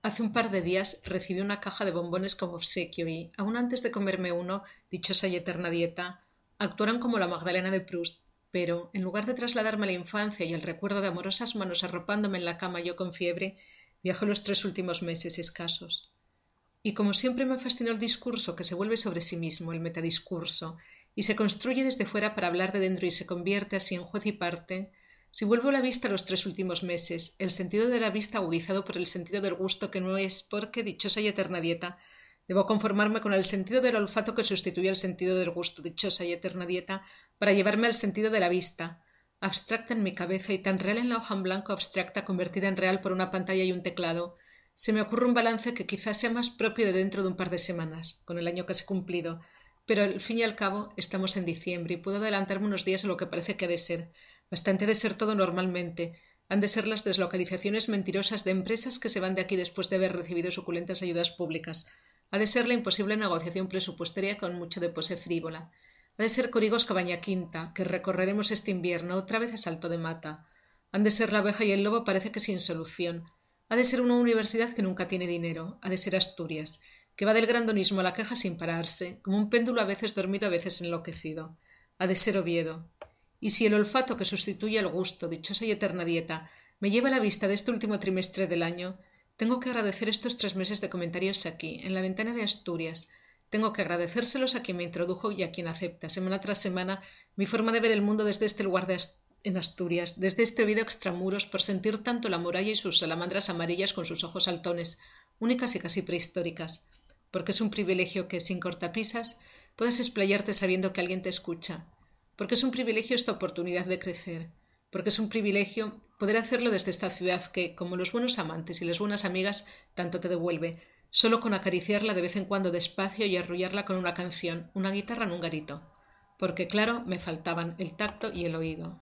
Hace un par de días recibí una caja de bombones como obsequio y, aun antes de comerme uno, dichosa y eterna dieta, actuaron como la Magdalena de Proust, pero, en lugar de trasladarme a la infancia y el recuerdo de amorosas manos arropándome en la cama yo con fiebre, viajo los tres últimos meses escasos. Y como siempre me fascinó el discurso que se vuelve sobre sí mismo, el metadiscurso, y se construye desde fuera para hablar de dentro y se convierte así en juez y parte, si vuelvo la vista a los tres últimos meses, el sentido de la vista agudizado por el sentido del gusto que no es porque dichosa y eterna dieta, debo conformarme con el sentido del olfato que sustituye al sentido del gusto dichosa y eterna dieta para llevarme al sentido de la vista, abstracta en mi cabeza y tan real en la hoja en blanco abstracta convertida en real por una pantalla y un teclado, se me ocurre un balance que quizás sea más propio de dentro de un par de semanas, con el año casi cumplido, pero al fin y al cabo estamos en diciembre y puedo adelantarme unos días a lo que parece que ha de ser, Bastante de ser todo normalmente. Han de ser las deslocalizaciones mentirosas de empresas que se van de aquí después de haber recibido suculentas ayudas públicas. Ha de ser la imposible negociación presupuestaria con mucho de pose frívola. Ha de ser Corigos Cabaña Quinta, que recorreremos este invierno otra vez a salto de mata. Han de ser la abeja y el lobo parece que sin solución. Ha de ser una universidad que nunca tiene dinero. Ha de ser Asturias, que va del grandonismo a la queja sin pararse, como un péndulo a veces dormido, a veces enloquecido. Ha de ser Oviedo, y si el olfato que sustituye al gusto, dichosa y eterna dieta, me lleva a la vista de este último trimestre del año, tengo que agradecer estos tres meses de comentarios aquí, en la ventana de Asturias. Tengo que agradecérselos a quien me introdujo y a quien acepta, semana tras semana, mi forma de ver el mundo desde este lugar en Asturias, desde este oído extramuros, por sentir tanto la muralla y sus salamandras amarillas con sus ojos saltones, únicas y casi prehistóricas, porque es un privilegio que, sin cortapisas, puedas explayarte sabiendo que alguien te escucha, porque es un privilegio esta oportunidad de crecer, porque es un privilegio poder hacerlo desde esta ciudad que, como los buenos amantes y las buenas amigas, tanto te devuelve, solo con acariciarla de vez en cuando despacio y arrullarla con una canción, una guitarra en un garito, porque claro, me faltaban el tacto y el oído.